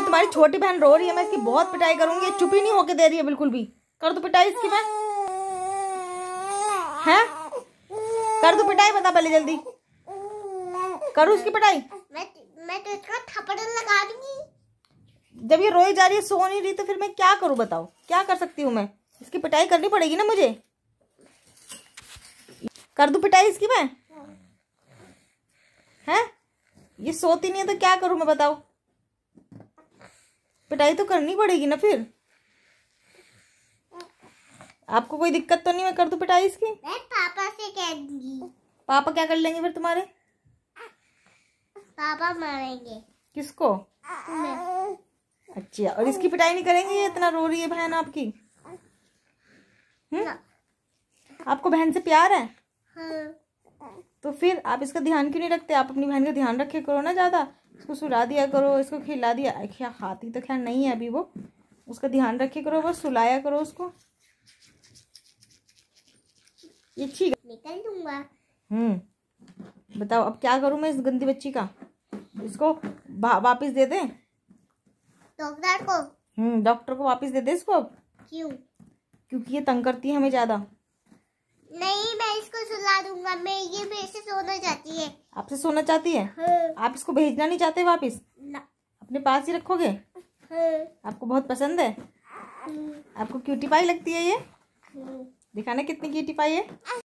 पर तो तुम्हारी छोटी बहन रो रही है मैं इसकी बहुत पिटाई करूंगी ये चुपी नहीं होके दे रही है बिल्कुल भी कर दो पिटाई इसकी मैं है कर दो पिटाई बता पहले जल्दी करूँ इसकी पिटाई तो, तो थप्पड़ लगा दूंगी जब ये रोई जा रही है सो नहीं रही तो फिर मैं क्या करूं बताओ क्या कर सकती हूं मैं इसकी पिटाई करनी पड़ेगी ना मुझे कर दू पिटाई इसकी मैं हैं ये सोती नहीं है तो क्या करूं मैं बताओ पिटाई तो करनी पड़ेगी ना फिर आपको कोई दिक्कत तो नहीं मैं कर दूँ पिटाई इसकी मैं पापा से कह दूंगी पापा क्या कर लेंगे फिर तुम्हारे पापा मारेंगे किसको अच्छा और इसकी पिटाई नहीं करेंगे ये इतना रो रही है बहन आपकी हम्म आपको बहन से प्यार है हाँ। तो फिर आप इसका ध्यान क्यों नहीं रखते आप अपनी बहन का ध्यान रखे करो ना ज़्यादा इसको सुला दिया करो इसको खिला दिया क्या खाती तो खैर नहीं है अभी वो उसका ध्यान रखे करो बस सुलाया करो उसको ये ठीक निकल दूंगा हम्म बताओ अब क्या करूँ मैं इस गंदी बच्ची का इसको वापिस दे दे डॉक्टर को हम्म डॉक्टर को वापिस दे दे इसको अब क्यों क्योंकि ये तंग करती है हमें ज्यादा बता दूंगा मैं ये मेरे से सोना चाहती है आपसे सोना चाहती है हाँ। आप इसको भेजना नहीं चाहते वापिस अपने पास ही रखोगे हाँ। आपको बहुत पसंद है हाँ। आपको क्यूटी पाई लगती है ये हाँ। दिखाना कितनी क्यूटी पाई है